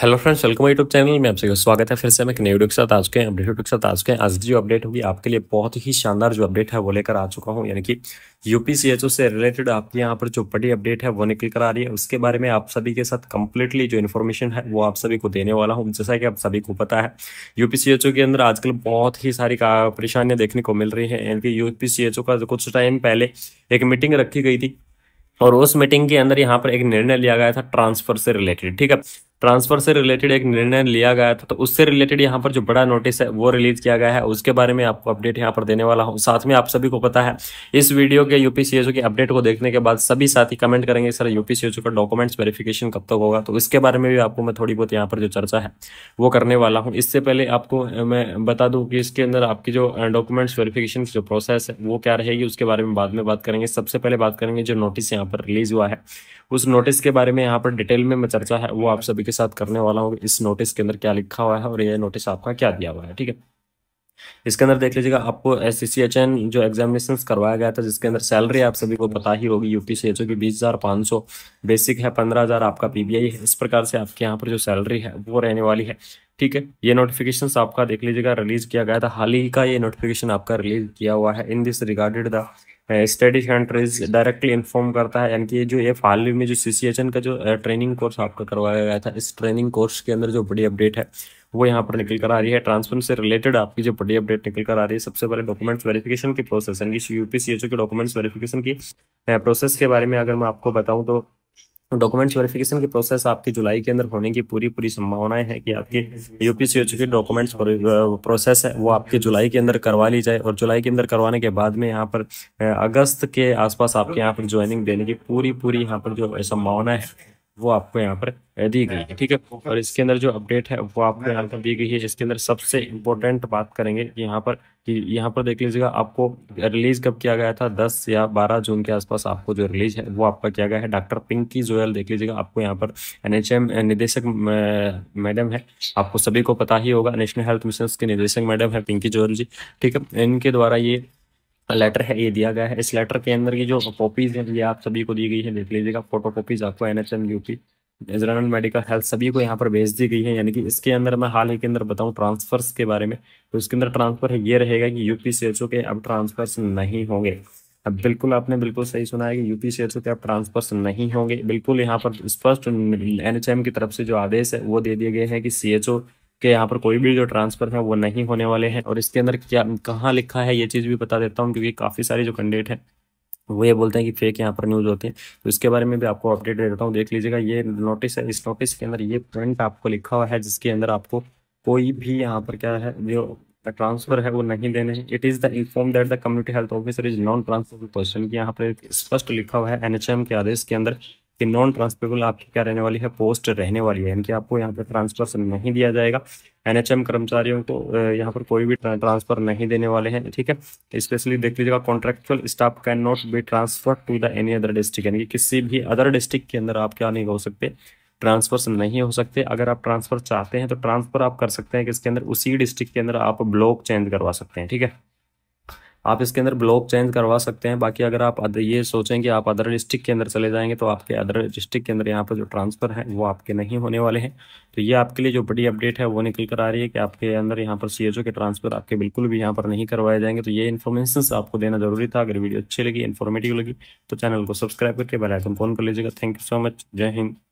hello friends welcome YouTube channel में आप सभी स्वागत है फिर से मैं नई वीडियो के साथ आज के अपडेट के साथ आज के आज जो अपडेट होगी आपके लिए बहुत ही शानदार जो अपडेट है वो लेकर आ चुका हूँ यानी कि यूपीसीएचओ से रिलेटेड आपके यहाँ पर जो बड़ी अपडेट है वो निकल कर आ रही है उसके बारे में आप सभी के साथ कंप्लीटली जो इन्फॉर्मेशन है वो आप सभी को देने वाला हूँ जैसा कि आप सभी को पता है यूपीसीएचओ के अंदर आजकल बहुत ही सारी परेशानियाँ देखने को मिल रही है यानी कि यूपीसीएचओ का कुछ टाइम पहले एक मीटिंग रखी गई थी और उस मीटिंग के अंदर यहाँ पर एक निर्णय लिया गया था ट्रांसफर से रिलेटेड ठीक है ट्रांसफर से रिलेटेड एक निर्णय लिया गया था तो उससे रिलेटेड यहाँ पर जो बड़ा नोटिस है वो रिलीज किया गया है उसके बारे में आपको अपडेट यहाँ पर देने वाला हूँ साथ में आप सभी को पता है इस वीडियो के यूपीसीएसओ के अपडेट को देखने के बाद सभी साथी कमेंट करेंगे सर यूपीसीएसओ का डॉक्यूमेंट्स वेरिफिकेशन कब तक होगा तो इसके बारे में भी आपको मैं थोड़ी बहुत यहाँ पर जो चर्चा है वो करने वाला हूँ इससे पहले आपको मैं बता दूँ कि इसके अंदर आपकी जो डॉक्यूमेंट्स वेरिफिकेशन की जो प्रोसेस है वो क्या रहेगी उसके बारे में बाद में बात करेंगे सबसे पहले बात करेंगे जो नोटिस यहाँ पर रिलीज हुआ है उस नोटिस के बारे में यहाँ पर डिटेल में मैं चर्चा है वो आप सभी के साथ करने वाला हूँ इस नोटिस के अंदर क्या लिखा हुआ है और ये नोटिस आपका क्या दिया हुआ है ठीक है इसके अंदर देख लीजिएगा आपको एस सी एच एन जो एग्जामिनेशन करवाया गया था जिसके अंदर सैलरी आप सभी को पता ही होगी यूपी सी की बीस हजार पांच सौ बेसिक है पंद्रह हजार आपका पीबीआई है इस प्रकार से आपके यहाँ पर जो सैलरी है वो रहने वाली है ठीक है ये नोटिफिकेशन आपका देख लीजिएगा रिलीज किया गया था हाल ही का ये नोटिफिकेशन आपका रिलीज किया हुआ है in this regarded the study countries directly inform करता है यानी कि जो ये हाल ही में जो सी का जो ट्रेनिंग कोर्स आपका करवाया गया था इस ट्रेनिंग कोर्स के अंदर जो बड़ी अपडेट है वो यहाँ पर निकल कर आ रही है ट्रांसफर से रिलेटेड आपकी जो बड़ी अपडेट निकल कर आ रही है सबसे पहले डॉक्यूमेंट्स वेरिफिकेशन की प्रोसेस यानी कि यूपीसीएचओ के डॉक्यूमेंट्स वेरिफिकेशन की प्रोसेस के बारे में अगर मैं आपको बताऊँ तो डॉक्यूमेंट वेरिफिकेशन की प्रोसेस आपकी जुलाई के अंदर होने की पूरी पूरी संभावनाएं है कि आपकी यूपीसीएच के डॉक्यूमेंट्स प्रोसेस है वो आपके जुलाई के अंदर करवा ली जाए और जुलाई के अंदर करवाने के बाद में यहाँ पर अगस्त के आसपास आपके यहाँ पर ज्वाइनिंग देने की पूरी पूरी यहाँ पर जो संभावना है वो आपको यहाँ पर दी गई है ठीक है और इसके अंदर जो अपडेट है वो आपको यहाँ पर दी गई है जिसके अंदर सबसे इम्पोर्टेंट बात करेंगे यहाँ पर कि यहाँ पर देख लीजिएगा आपको रिलीज कब किया गया था 10 या 12 जून के आसपास आपको जो रिलीज है वो आपका किया गया है डॉक्टर पिंकी जोयल देख लीजिएगा आपको यहाँ पर एनएचएम निदेशक मैडम है आपको सभी को पता ही होगा नेशनल हेल्थ मिशन के निदेशक मैडम है पिंकी जोयल जी ठीक है इनके द्वारा ये लेटर है ये दिया गया है इस लेटर के अंदर की जो कॉपीज हैं ये आप सभी को दी गई है देख लीजिएगा फोटो कॉपीज आपको N H M U P general medical health सभी को यहाँ पर भेज दी गई है यानी कि इसके अंदर मैं हाल ही के अंदर बताऊँ ट्रांसफर्स के बारे में तो इसके अंदर ट्रांसफर ये रहेगा कि एच ओ के अब ट्रांसफर्स नहीं होंगे अब बिल्कुल आपने बिल्कुल सही सुना है कि यूपी ओ के अब ट्रांसफर्स नहीं होंगे बिल्कुल यहाँ पर स्पष्ट एम की तरफ से जो आदेश है वो दे दिए गए हैं कि ओ कि यहाँ पर कोई भी जो ट्रांसफर है वो नहीं होने वाले हैं और इसके अंदर क्या कहाँ लिखा है ये चीज़ भी बता देता हूँ क्योंकि काफ़ी सारे जो कैंडिडेट हैं वो ये बोलते हैं कि फेक यहाँ पर न्यूज़ होते हैं तो इसके बारे में भी आपको अपडेट दे देता हूँ देख लीजिएगा ये नोटिस है इस नोटिस के अंदर ये प्रिंट आपको लिखा हुआ है जिसके अंदर आपको कोई भी यहाँ पर क्या है जो ट्रांसफर है वो नहीं देने हैं it is the inform that the community health officer is non transfer person की यहाँ पर स्पष्ट लिखा हुआ है एनएचएम के आदेश के अंदर कि नॉन ट्रांसफरेबल आपकी क्या रहने वाली है पोस्ट रहने वाली है यानी कि आपको यहाँ पर ट्रांसफर नहीं दिया जाएगा एनएचएम कर्मचारियों को यहाँ पर कोई भी ट्रांसफर नहीं देने वाले हैं ठीक है स्पेशली देख लीजिएगा contractual staff can not be transfer to the any other district यानी कि किसी भी अदर डिस्ट्रिक्ट के अंदर आप क्या नहीं हो सकते ट्रांसफर्स नहीं हो सकते अगर आप ट्रांसफर चाहते हैं तो ट्रांसफर आप कर सकते हैं कि इसके अंदर उसी डिस्ट्रिक्ट के अंदर आप ब्लॉक चेंज करवा सकते हैं ठीक है आप इसके अंदर ब्लॉक चेंज करवा सकते हैं बाकी अगर आप अदर ये सोचें कि आप अदर डिस्ट्रिक्ट के अंदर चले जाएंगे तो आपके अदर डिस्ट्रिक्ट के अंदर यहाँ पर जो ट्रांसफ़र है वो आपके नहीं होने वाले हैं तो ये आपके लिए जो बड़ी अपडेट है वो निकल कर आ रही है कि आपके अंदर यहाँ पर सी के ट्रांसफ़र आपके बिल्कुल भी यहाँ पर नहीं करवाए जाएंगे तो ये इन्फॉर्मेशन आपको देना जरूरी था अगर वीडियो अच्छी लगी इन्फॉर्मेटिव लगी तो चैनल को सब्सक्राइब करके बेलाइकन फोन कर लीजिएगा थैंक यू सो मच जय हिंद